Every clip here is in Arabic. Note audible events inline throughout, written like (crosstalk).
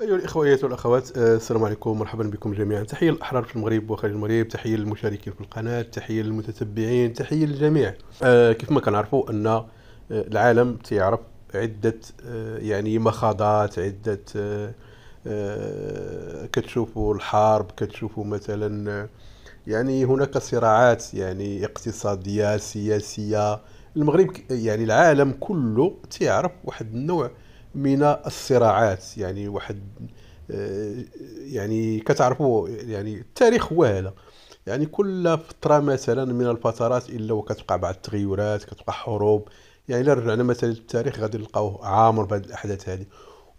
أيها الإخوة والأخوات آه، السلام عليكم مرحبا بكم جميعا تحية الأحرار في المغرب وخارج المغرب تحية للمشاركين في القناة تحية للمتتبعين تحية للجميع آه كيف ما كنعرفوا أن آه، العالم تيعرف عدة آه، يعني مخاضات عدة آه كتشوفوا الحرب كتشوفوا مثلا يعني هناك صراعات يعني اقتصادية سياسية المغرب يعني العالم كله تيعرف واحد النوع من الصراعات يعني واحد آه، يعني كتعرفوا يعني التاريخ هو هذا يعني كل فترة مثلا من الفترات إلا وكتبقى بعض التغيرات كتبقى حروب يعني إلا رجعنا مثلا للتاريخ غادي نلقاوه عامر بهذه الأحداث هذه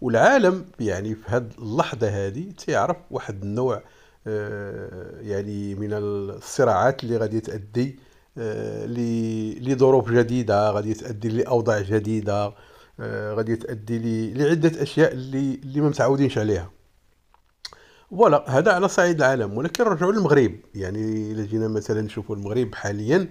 والعالم يعني في هذه اللحظة هذه تيعرف واحد النوع آه، يعني من الصراعات اللي غادي تأدي آه، لظروف جديدة غادي تأدي لأوضاع جديدة آه، غادي تادي لي لعده اشياء اللي اللي ما متعودينش عليها فوالا هذا على صعيد العالم ولكن نرجعوا للمغرب يعني الا جينا مثلا نشوفوا المغرب حاليا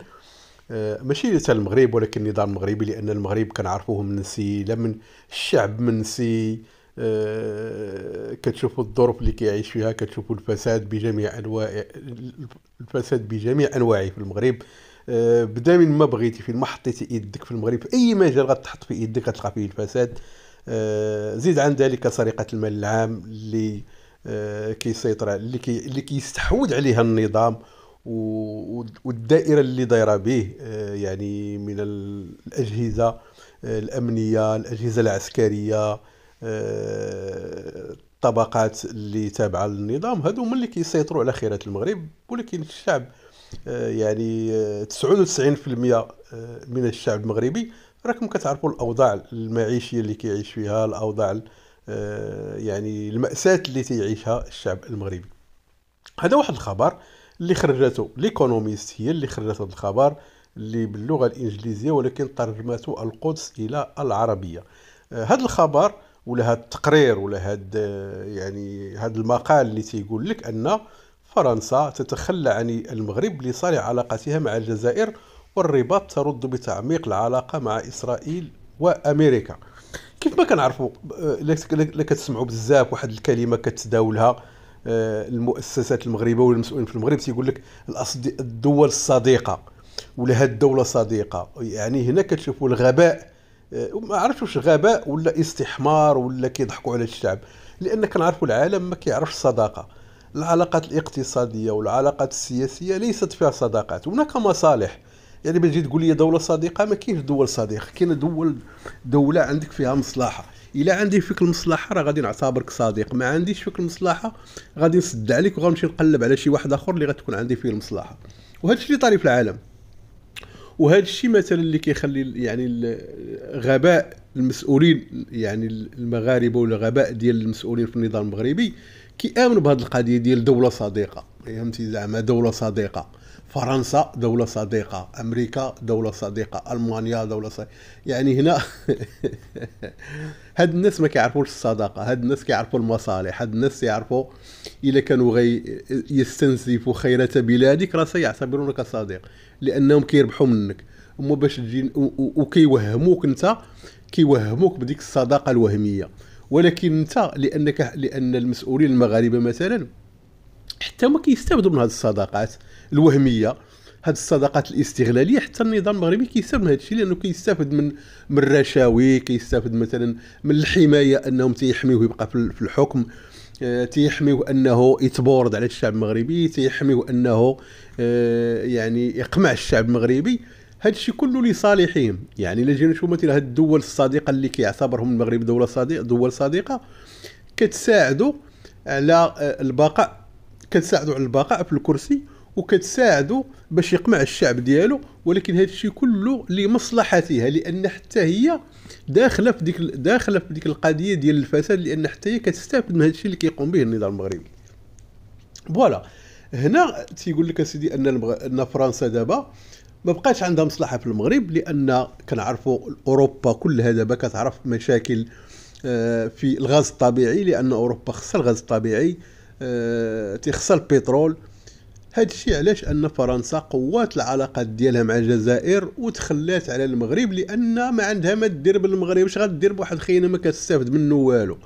آه، ماشي حتى المغرب ولكن النظام المغربي لان المغرب كنعرفوه من سي لا من الشعب من سي آه، كتشوفوا الظروف اللي كيعيش فيها كتشوفوا الفساد بجميع انواع الفساد بجميع انواعه في المغرب آه، بدا من ما بغيتي فين ما حطيتي يدك في المغرب في اي مجال غتحط في يدك غتلقى فيه الفساد آه، زيد عن ذلك سرقه المال العام اللي آه، كيسيطر اللي كي اللي كيستحوذ عليها النظام والدائره اللي دايره به يعني من الاجهزه الامنيه الاجهزه العسكريه الطبقات اللي تابعه للنظام هادو هما اللي كيسيطروا على خيرات المغرب ولكن الشعب آه، يعني 99% آه، آه، من الشعب المغربي راكم كتعرفوا الاوضاع المعيشيه اللي كيعيش فيها الاوضاع يعني الماساه اللي تيعيشها الشعب المغربي هذا واحد الخبر اللي خرجته ليكونوميست هي اللي خرجت هذا الخبر اللي باللغه الانجليزيه ولكن ترجمته القدس الى العربيه هذا الخبر ولا هذا التقرير ولا هذا يعني هذا المقال اللي تيقول لك ان فرنسا تتخلى عن المغرب لصالح علاقتها مع الجزائر والرباط ترد بتعميق العلاقة مع إسرائيل وأمريكا كيف ما كنعرفوا آه، لا كتسمعوا بزاف واحد الكلمة كتداولها آه، المؤسسات المغربية والمسؤولين في المغرب تيقول لك الدول الصديقة ولا هاد الدولة صديقة يعني هنا كتشوفوا الغباء آه، ما عرفتش واش غباء ولا استحمار ولا كيضحكوا على الشعب لان كنعرفوا العالم ما كيعرفش الصداقه العلاقات الاقتصاديه والعلاقات السياسيه ليست فيها صداقات هناك مصالح يعني باش تجي تقول لي دوله صديقه ما كاينش دول صديقه كاين دول دوله عندك فيها مصلحه الا عندي فيك المصلحه راه غادي نعتبرك صديق ما عنديش فيك المصلحه غادي نسد عليك وغنمشي نقلب على شي واحد اخر اللي غتكون عندي فيه المصلحه وهذا الشيء طاري في العالم وهذا الشيء مثلا اللي كيخلي يعني غباء المسؤولين يعني المغاربه ولا غباء ديال المسؤولين في النظام المغربي كيامنوا بهذه القضيه ديال دوله صديقه فهمتي زعما دوله صديقه فرنسا دولة صديقة أمريكا دولة صديقة ألمانيا دولة صديقة يعني هنا (laughs) هاد الناس ما كيعرفوش الصداقة هاد الناس كيعرفوا المصالح هاد الناس يعرفوا إلا كانوا غي يستنزفوا خيرة بلادك راه سيعتبرونك صديق لأنهم كيربحوا منك هما باش تجي وكيوهموك أنت كيوهموك بديك الصداقة الوهمية ولكن انت لانك لان المسؤولين المغاربه مثلا حتى ما كيستافدوا من هذه الصداقات الوهميه هذه الصداقات الاستغلاليه حتى النظام المغربي كيستافد من هذا الشيء لانه كيستافد من من الرشاوي كيستافد مثلا من الحمايه انهم تيحميوه يبقى في الحكم آه، تيحميو انه يتبورد على الشعب المغربي تيحميو انه آه، يعني يقمع الشعب المغربي هادشي كله لصالحهم يعني الا جينا نشوف مثلا هاد الدول الصديقه اللي كيعتبرهم المغرب دوله صديق دول صديقه كتساعدوا على آه، البقاء كتساعدوا على البقاء في الكرسي وكتساعدوا باش يقمع الشعب ديالو ولكن هذا الشيء كله لمصلحتها لان حتى هي داخله في ديك داخله في ديك القضيه ديال الفساد لان حتى هي كتستافد من هذا الشيء اللي كيقوم به النظام المغربي فوالا هنا تيقول لك اسيدي ان ان فرنسا دابا ما بقاش عندها مصلحه في المغرب لان كنعرفوا اوروبا كلها دابا كتعرف مشاكل آه، في الغاز الطبيعي لان اوروبا خصها الغاز الطبيعي آه، تيخصها البترول هذا الشيء علاش ان فرنسا قوات العلاقات ديالها مع الجزائر وتخلات على المغرب لان ما عندها ما دير بالمغرب واش غدير بواحد خينا ما كتستافد منه والو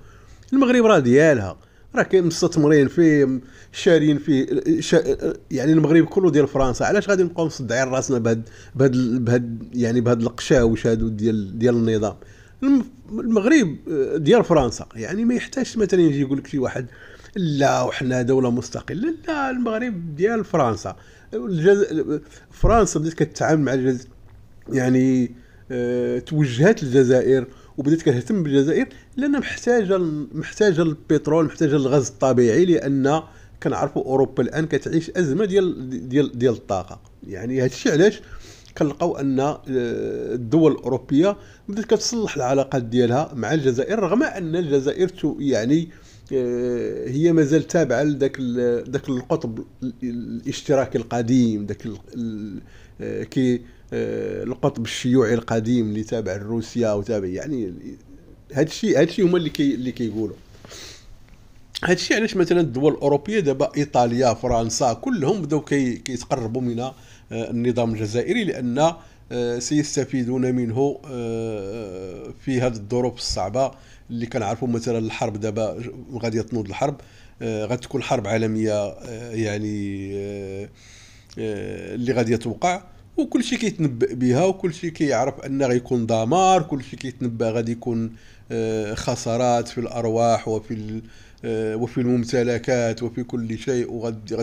المغرب راه ديالها راه مستثمرين فيه شارين فيه شا يعني المغرب كله ديال فرنسا علاش غادي نبقاو مصدعين راسنا بهاد بهاد بهاد يعني بهاد القشاوش هادو ديال ديال النظام المغرب آه، ديال فرنسا يعني ما يحتاجش مثلا يجي يقول لك شي واحد لا وحنا دوله مستقله لا المغرب ديال فرنسا الجز... فرنسا بدات كتعامل مع الجز... يعني آه، توجهات الجزائر وبدات كتهتم بالجزائر لان محتاجه محتاجه للبترول محتاجه للغاز الطبيعي لان كنعرفوا اوروبا الان كتعيش ازمه ديال ديال ديال الطاقه يعني هادشي علاش كنلقاو ان آه، الدول الاوروبيه بدات كتصلح العلاقات ديالها مع الجزائر رغم ان الجزائر يعني آه، هي مازال تابعه لذاك ذاك القطب الاشتراكي القديم ذاك آه، كي آه، القطب الشيوعي القديم اللي تابع لروسيا وتابع يعني هادشي هادشي هما اللي كي اللي كيقولوا هادشي علاش مثلا الدول الاوروبيه دابا ايطاليا فرنسا كلهم بداو كي كيتقربوا من آه، النظام الجزائري لان سيستفيدون منه في هذه الظروف الصعبه اللي كنعرفوا مثلا الحرب دابا غادي تنوض الحرب غتكون حرب عالميه يعني آه، اللي غادي توقع وكل شيء كيتنبأ بها وكل شيء كيعرف ان غيكون دمار كل شيء كيتنبأ غادي يكون آه، خسارات في الارواح وفي آه، وفي الممتلكات وفي كل شيء وغادي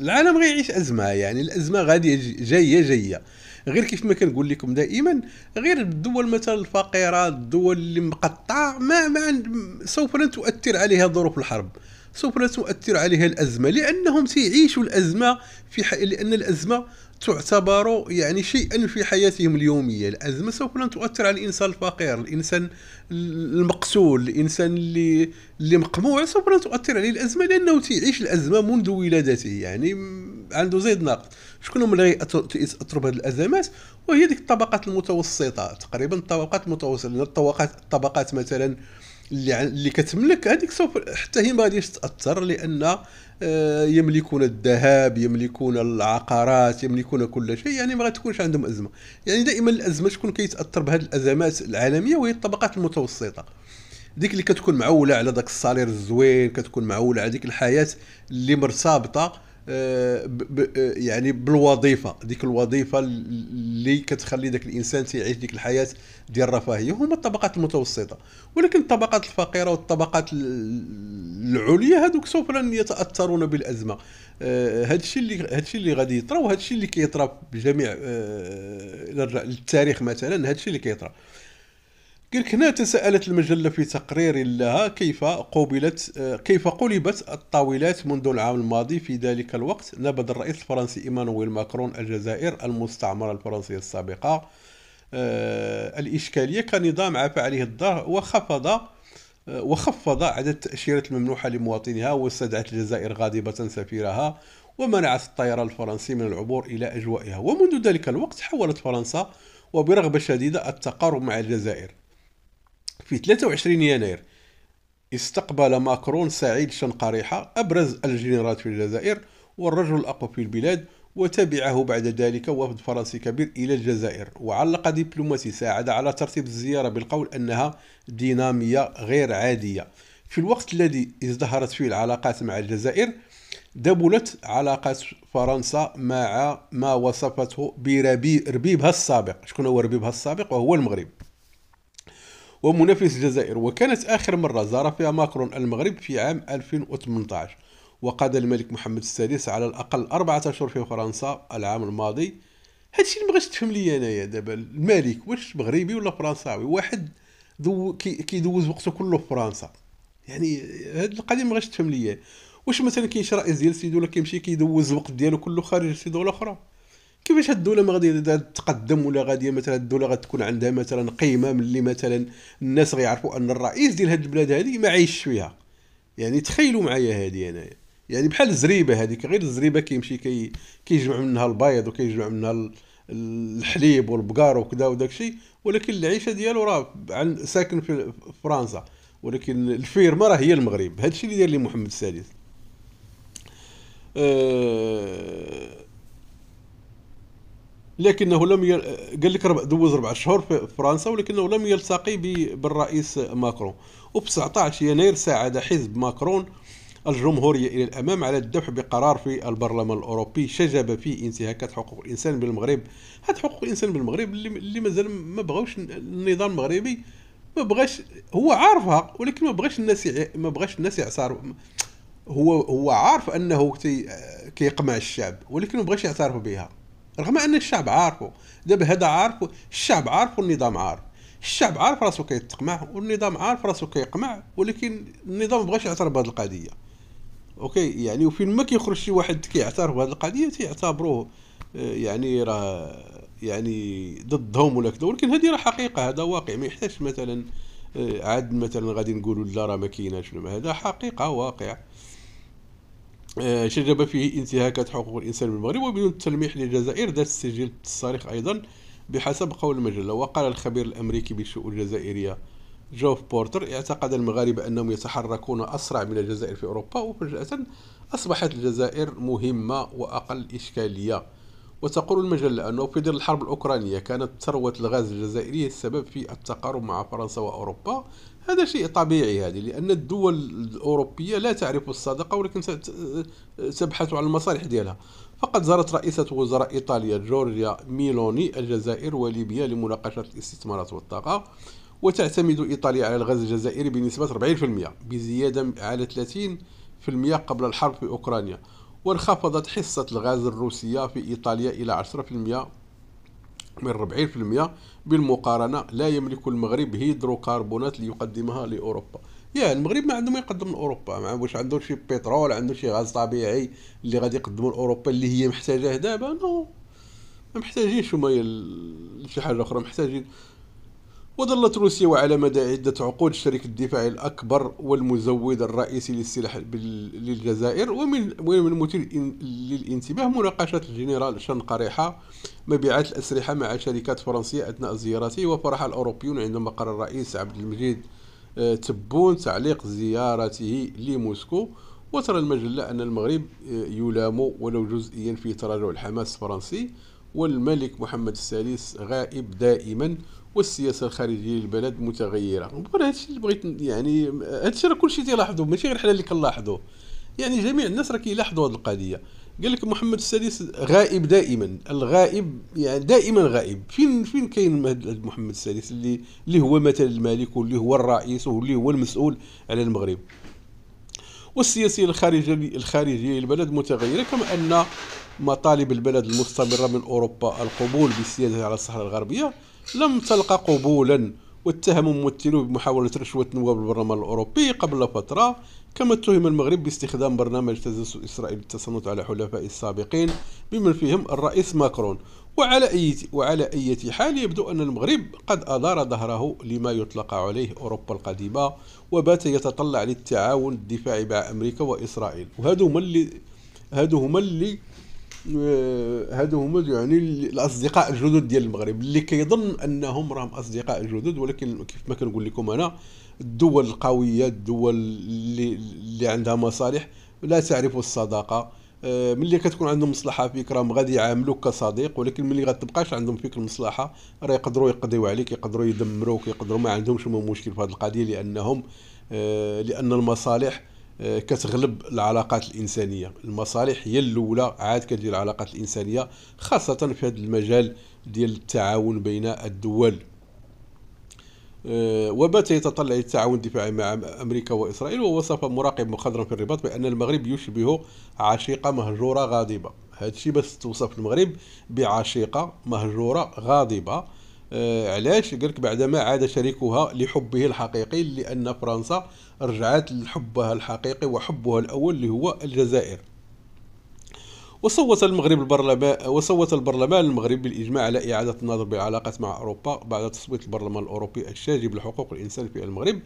العالم غيعيش ازمه يعني الازمه غادي جايه جايه غير كيف ما كنقول لكم دائما غير الدول مثلا الفقيره الدول اللي مقطعه ما, ما سوف لن تؤثر عليها ظروف الحرب سوف لا تؤثر عليها الازمه لانهم سيعيشوا الازمه في ح... لان الازمه تعتبر يعني شيئا في حياتهم اليوميه الازمه سوف لن تؤثر على الانسان الفقير الانسان المقتول الانسان اللي اللي مقموع سوف لن تؤثر عليه الازمه لانه تعيش الازمه منذ ولادته يعني عنده زيد نقد شكون هم اللي يتاثروا بهذه الازمات وهي ديك الطبقات المتوسطه تقريبا الطبقات المتوسطه الطبقات الطبقات مثلا اللي اللي كتملك هذيك سوف حتى هي ما غاديش تاثر لان آه، يملكون الذهب يملكون العقارات يملكون كل شيء يعني ما غتكونش عندهم ازمه يعني دائما الازمه شكون كيتاثر بهذه الازمات العالميه وهي الطبقات المتوسطه ديك اللي كتكون معوله على داك الصالير الزوين كتكون معوله على ديك الحياه اللي مرتبطه يعني بالوظيفه ديك الوظيفه اللي كتخلي ذاك الانسان تيعيش ديك الحياه ديال الرفاهيه هما الطبقات المتوسطه ولكن الطبقات الفقيره والطبقات العليا هذوك سوف لن يتاثرون بالازمه هذا آه، الشيء اللي هذا الشيء اللي غادي يطرا وهذا الشيء اللي كيطرا بجميع آه، للتاريخ مثلا هذا الشيء اللي كيطرا قلت هنا تساءلت المجلة في تقرير لها كيف قوبلت آه، كيف قلبت الطاولات منذ العام الماضي في ذلك الوقت نبذ الرئيس الفرنسي إيمانويل ماكرون الجزائر المستعمرة الفرنسية السابقة آه، الإشكالية كنظام عفى عليه الظهر وخفض آه، وخفض عدد التأشيرات الممنوحة لمواطنيها واستدعت الجزائر غاضبة سفيرها ومنعت الطيران الفرنسي من العبور إلى أجوائها ومنذ ذلك الوقت حولت فرنسا وبرغبة شديدة التقارب مع الجزائر في 23 يناير استقبل ماكرون سعيد شنقريحة أبرز الجنرالات في الجزائر والرجل الأقوى في البلاد وتبعه بعد ذلك وفد فرنسي كبير إلى الجزائر وعلق دبلوماسي ساعد على ترتيب الزيارة بالقول أنها دينامية غير عادية في الوقت الذي ازدهرت فيه العلاقات مع الجزائر دبلت علاقات فرنسا مع ما وصفته بربيبها السابق شكون هو ربيبها السابق وهو المغرب ومنافس الجزائر وكانت آخر مرة زار فيها ماكرون المغرب في عام 2018 وقاد الملك محمد السادس على الأقل أربعة أشهر في فرنسا العام الماضي هادشي اللي مبغاش تفهم لي أنايا دابا الملك واش مغربي ولا فرنساوي واحد دو كيدوز وقته كله في فرنسا يعني هاد القضيه بغيتش تفهم لي واش مثلا رئيس ديال سيدي ولا كيمشي كيدوز الوقت ديالو كله خارج سيدي ولا اخرى كيفاش هاد الدوله ما غادي تقدم ولا غادي مثلا الدوله غتكون عندها مثلا قيمه ملي مثلا الناس غيعرفوا ان الرئيس ديال هاد البلاد هذه ما عايش فيها يعني تخيلوا معايا هذه انايا يعني بحال الزريبه هذيك غير الزريبه كيمشي كي كيجمع منها البيض وكيجمع منها الحليب والبقار وكذا وداك الشيء ولكن العيشه ديالو راه ساكن في فرنسا ولكن الفيرما راه هي المغرب هادشي اللي داير لي محمد السادس أه لكنه لم يل... قال لك رب... دوز اربع شهور في فرنسا ولكنه لم يلتقي ب... بالرئيس ماكرون وفي 19 يناير ساعد حزب ماكرون الجمهورية إلى الأمام على الدفع بقرار في البرلمان الأوروبي شجب فيه انتهاكات حقوق الإنسان بالمغرب هاد حقوق الإنسان بالمغرب اللي, اللي مازال ما بغاوش النظام المغربي ما بغاش هو عارفها ولكن ما بغاش الناس يع... ما بغاش الناس يعترف هو هو عارف انه كيقمع الشعب ولكن ما بغاش يعترف بها رغم ان الشعب عارفه دابا هذا عارفه الشعب عارفه والنظام عارف الشعب عارف راسو كيتقمع والنظام عارف راسو كيقمع ولكن النظام مبغاش يعترف بهذه القضيه اوكي يعني وفين ما كيخرج شي واحد كيعترف بهذه القضيه تيعتبروه آه، يعني راه يعني ضدهم ولا كذا ولكن هذه راه حقيقه هذا واقع ما يحتاجش مثلا آه، عاد مثلا غادي نقولوا لا راه ما كايناش هذا حقيقه واقع آه، شجب فيه انتهاكات حقوق الإنسان بالمغرب وبدون التلميح للجزائر ذات السجل الصارخ أيضا بحسب قول المجلة وقال الخبير الأمريكي بالشؤون الجزائرية جوف بورتر اعتقد المغاربة أنهم يتحركون أسرع من الجزائر في أوروبا وفجأة أصبحت الجزائر مهمة وأقل إشكالية وتقول المجلة أنه في ظل الحرب الأوكرانية كانت ثروة الغاز الجزائرية السبب في التقارب مع فرنسا وأوروبا هذا شيء طبيعي هذه يعني، لأن الدول الأوروبية لا تعرف الصدقة ولكن تبحث عن المصالح ديالها فقد زارت رئيسة وزراء إيطاليا جورجيا ميلوني الجزائر وليبيا لمناقشة الاستثمارات والطاقة وتعتمد إيطاليا على الغاز الجزائري بنسبة 40% بزيادة على 30% قبل الحرب في أوكرانيا وانخفضت حصة الغاز الروسية في إيطاليا إلى 10% من 40% بالمقارنة لا يملك المغرب هيدروكربونات ليقدمها لأوروبا يا المغرب ما ما يقدم لاوروبا ما واش عنده شي بترول عنده شي غاز طبيعي اللي غادي يقدمه لاوروبا اللي هي محتاجاه دابا نو ما محتاجينش هما شي حاجه اخرى محتاجين وظلت روسيا وعلى مدى عدة عقود شريك الدفاع الأكبر والمزود الرئيسي للسلاح للجزائر ومن المثير للانتباه مناقشة الجنرال شن قريحة مبيعات الأسلحة مع شركات فرنسية أثناء زيارته وفرح الأوروبيون عندما قرر الرئيس عبد المجيد آه، تبون تعليق زيارته لموسكو وترى المجلة أن المغرب آه، يلام ولو جزئيا في تراجع الحماس الفرنسي والملك محمد السادس غائب دائما والسياسه الخارجيه للبلد متغيره وانا هادشي اللي بغيت يعني هادشي راه كلشي تيلاحظوا ماشي غير حنا اللي كنلاحظوا يعني جميع الناس راه كيلاحظوا هذه القضيه قال لك محمد السادس غائب دائما الغائب يعني دائما غائب فين فين كاين محمد السادس اللي اللي هو مثل الملك واللي هو الرئيس واللي هو المسؤول على المغرب والسياسيه الخارجيه الخارجيه للبلد متغيره كما ان مطالب البلد المستمره من اوروبا القبول بالسياده على الصحراء الغربيه لم تلقى قبولا واتهم ممثلوه بمحاولة رشوة نواب البرلمان الأوروبي قبل فترة كما اتهم المغرب باستخدام برنامج تجسس إسرائيل للتصنت على حلفاء السابقين بمن فيهم الرئيس ماكرون وعلى أي وعلى أي حال يبدو أن المغرب قد أدار ظهره لما يطلق عليه أوروبا القديمة وبات يتطلع للتعاون الدفاعي مع أمريكا وإسرائيل وهذو هما اللي هادو هما اللي هادو هما يعني الاصدقاء الجدد ديال المغرب اللي كيظن انهم راهم اصدقاء جدد ولكن كيف ما كنقول لكم انا الدول القويه الدول اللي, اللي عندها مصالح لا تعرف الصداقه آه، ملي كتكون عندهم مصلحه فيك راهم غادي يعاملوك كصديق ولكن ملي غتبقاش عندهم فيك المصلحه راه يقدروا يقضيو عليك يقدروا يدمروك يقدروا ما عندهمش مشكل في هذه القضيه لانهم آه، لان المصالح آه، كتغلب العلاقات الانسانيه المصالح هي الاولى عاد كدير العلاقات الانسانيه خاصه في هذا المجال ديال التعاون بين الدول آه، وبات يتطلع التعاون الدفاعي مع امريكا واسرائيل ووصف مراقب مخضرم في الرباط بان المغرب يشبه عشيقه مهجوره غاضبه هذا الشيء بس توصف المغرب بعشيقه مهجوره غاضبه آه، علاش قال لك بعدما عاد شريكها لحبه الحقيقي لأن فرنسا رجعت لحبها الحقيقي وحبها الأول اللي هو الجزائر وصوت المغرب البرلمان وصوت البرلمان المغرب بالإجماع على إعادة النظر بالعلاقات مع أوروبا بعد تصويت البرلمان الأوروبي الشاجب لحقوق الإنسان في المغرب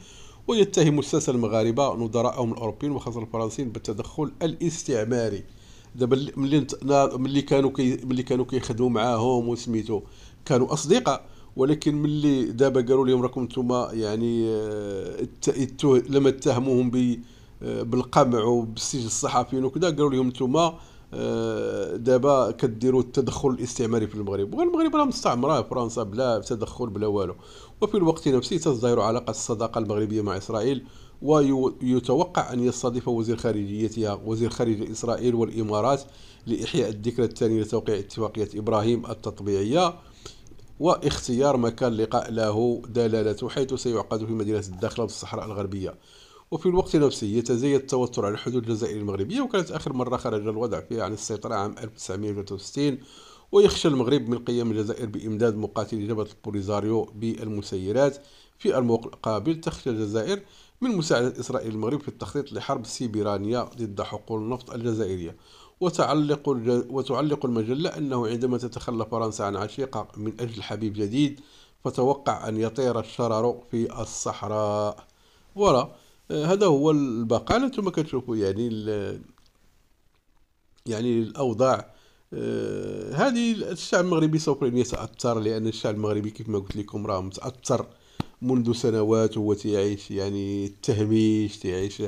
ويتهم الساسة المغاربة نظراءهم الأوروبيين وخاصة الفرنسيين بالتدخل الاستعماري دابا ملي ملي كانوا كي ملي كانوا كيخدموا معاهم وسميتو كانوا اصدقاء ولكن ملي دابا قالوا لهم راكم نتوما يعني اه لما اتهموهم آه، بالقمع وبالسجن الصحفيين وكذا قالوا لهم نتوما اه دابا كديروا التدخل الاستعماري في المغرب والمغرب راه مستعمره فرنسا بلا تدخل بلا والو وفي الوقت نفسه تزدهر علاقه الصداقه المغربيه مع اسرائيل ويتوقع أن يستضيف وزير خارجيتها وزير خارجية إسرائيل والإمارات لإحياء الذكرى الثانية لتوقيع اتفاقية إبراهيم التطبيعية واختيار مكان لقاء له دلالته حيث سيعقد في مدينة الداخلة والصحراء الغربية وفي الوقت نفسه يتزايد التوتر على الحدود الجزائرية المغربية وكانت آخر مرة خرج الوضع فيها عن السيطرة عام 1963 ويخشى المغرب من قيام الجزائر بإمداد مقاتلي جبهة البوليزاريو بالمسيرات في المقابل تخشى الجزائر من مساعدة إسرائيل المغرب في التخطيط لحرب سيبرانية ضد حقول النفط الجزائرية وتعلق وتعلق المجلة أنه عندما تتخلى فرنسا عن عشيقة من أجل حبيب جديد فتوقع أن يطير الشرر في الصحراء فوالا آه، هذا هو البقال انتم كتشوفوا يعني يعني الأوضاع آه، هذه الشعب المغربي سوف يتأثر لأن الشعب المغربي كيف ما قلت لكم راه متأثر منذ سنوات هو تيعيش يعني التهميش تيعيش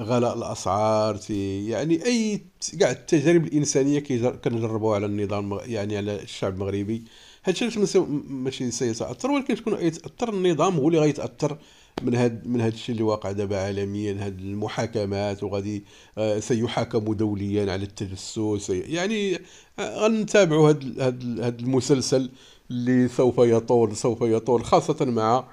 غلاء الاسعار تي يعني اي كاع التجارب الانسانيه كنجربوها على النظام يعني على الشعب المغربي هادشي علاش ماشي سيتاثر ولكن تكون غيتاثر النظام هو اللي غيتاثر من هاد من هاد الشيء اللي واقع دابا عالميا هاد المحاكمات وغادي آه سيحاكم دوليا على التجسس يعني آه غنتابعوا هاد هاد هاد المسلسل اللي سوف يطول سوف يطول خاصه مع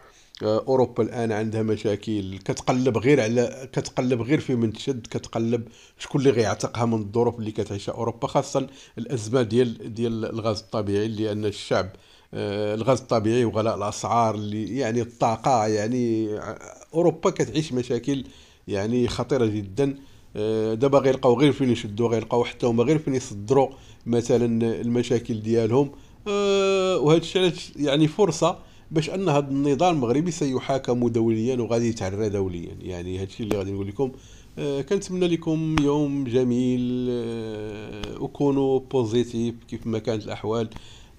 آه، اوروبا الان عندها مشاكل كتقلب غير على كتقلب غير في من تشد كتقلب شكون اللي غيعتقها من الظروف اللي كتعيشها اوروبا خاصه الازمه ديال ديال الغاز الطبيعي لان الشعب آه، الغاز الطبيعي وغلاء الاسعار اللي يعني الطاقه يعني آه، اوروبا كتعيش مشاكل يعني خطيره جدا دابا غيلقاو غير فين يشدوا غيلقاو حتى هما غير فين يصدروا مثلا المشاكل ديالهم وهذا الشيء يعني فرصه باش ان هذا النضال المغربي سيحاكم دوليا وغادي يتعرى دوليا يعني هذا الشيء اللي غادي نقول لكم آه، كنتمنى لكم يوم جميل آه، وكونوا بوزيتيف كيف ما كانت الاحوال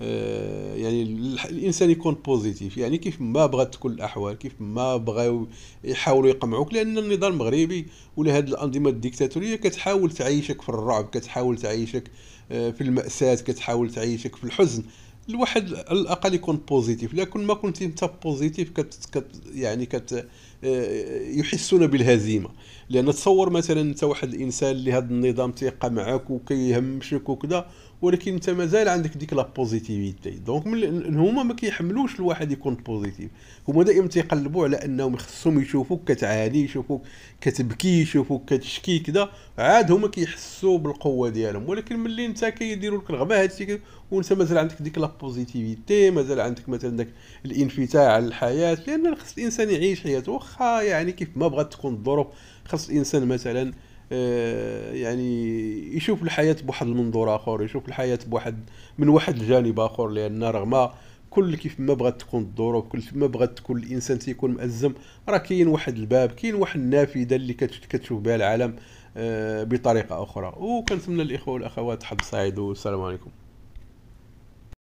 آه، يعني الانسان يكون بوزيتيف يعني كيف ما بغات تكون الاحوال كيف ما بغاو يحاولوا يقمعوك لان النظام المغربي ولا هذه الانظمه الديكتاتوريه كتحاول تعيشك في الرعب كتحاول تعيشك في الماساه كتحاول تعيشك في الحزن الواحد على الاقل يكون بوزيتيف لكن ما كنت انت بوزيتيف كت كت يعني كت آه، يحسون بالهزيمه لان تصور مثلا انت واحد الانسان اللي هذا النظام تيقى معك وكيهمشك وكذا ولكن انت مازال عندك ديك لا بوزيتيفيتي دونك هما ما كيحملوش الواحد يكون بوزيتيف هما دائما تيقلبوا على انهم خصهم يشوفوك كتعاني يشوفوك كتبكي يشوفوك كتشكي كذا عاد هما كيحسوا بالقوه ديالهم ولكن ملي انت كيديروا لك الغباء هادشي وانت مازال عندك ديك لا بوزيتيفيتي مازال عندك مثلا داك الانفتاح على الحياه لان خص الانسان يعيش حياته واخا يعني كيف ما بغات تكون الظروف خص الانسان مثلا آه، يعني يشوف الحياه بواحد المنظور اخر يشوف الحياه بواحد من واحد الجانب اخر لان رغم كل كيف ما بغات تكون الظروف كل ما بغات تكون الانسان تيكون مأزم راه كاين واحد الباب كاين واحد النافذه اللي كتشوف بها العالم آه، بطريقه اخرى وكنتمنى الاخوه والاخوات حظ سعيد والسلام عليكم